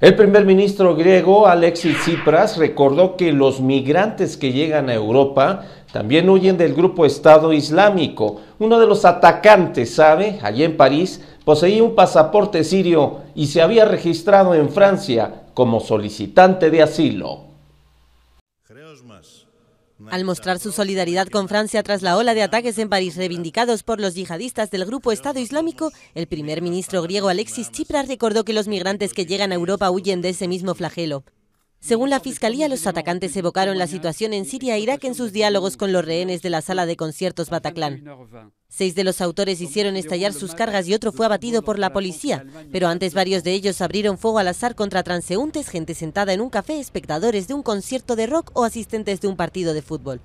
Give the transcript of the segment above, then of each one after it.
El primer ministro griego Alexis Tsipras recordó que los migrantes que llegan a Europa también huyen del grupo Estado Islámico. Uno de los atacantes, sabe, allí en París, poseía un pasaporte sirio y se había registrado en Francia como solicitante de asilo. Al mostrar su solidaridad con Francia tras la ola de ataques en París reivindicados por los yihadistas del grupo Estado Islámico, el primer ministro griego Alexis Tsipras recordó que los migrantes que llegan a Europa huyen de ese mismo flagelo. Según la Fiscalía, los atacantes evocaron la situación en Siria e Irak en sus diálogos con los rehenes de la sala de conciertos Bataclan. Seis de los autores hicieron estallar sus cargas y otro fue abatido por la policía, pero antes varios de ellos abrieron fuego al azar contra transeúntes, gente sentada en un café, espectadores de un concierto de rock o asistentes de un partido de fútbol.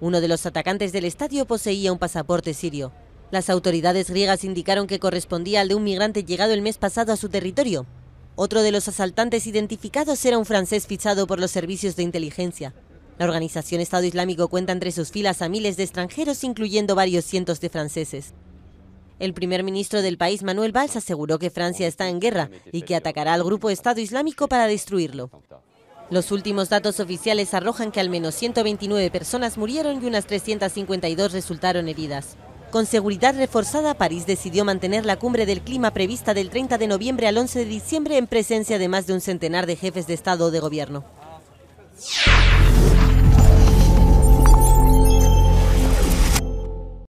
Uno de los atacantes del estadio poseía un pasaporte sirio. Las autoridades griegas indicaron que correspondía al de un migrante llegado el mes pasado a su territorio, otro de los asaltantes identificados era un francés fichado por los servicios de inteligencia. La organización Estado Islámico cuenta entre sus filas a miles de extranjeros, incluyendo varios cientos de franceses. El primer ministro del país, Manuel Valls, aseguró que Francia está en guerra y que atacará al grupo Estado Islámico para destruirlo. Los últimos datos oficiales arrojan que al menos 129 personas murieron y unas 352 resultaron heridas. Con seguridad reforzada, París decidió mantener la cumbre del clima prevista del 30 de noviembre al 11 de diciembre en presencia de más de un centenar de jefes de Estado o de Gobierno.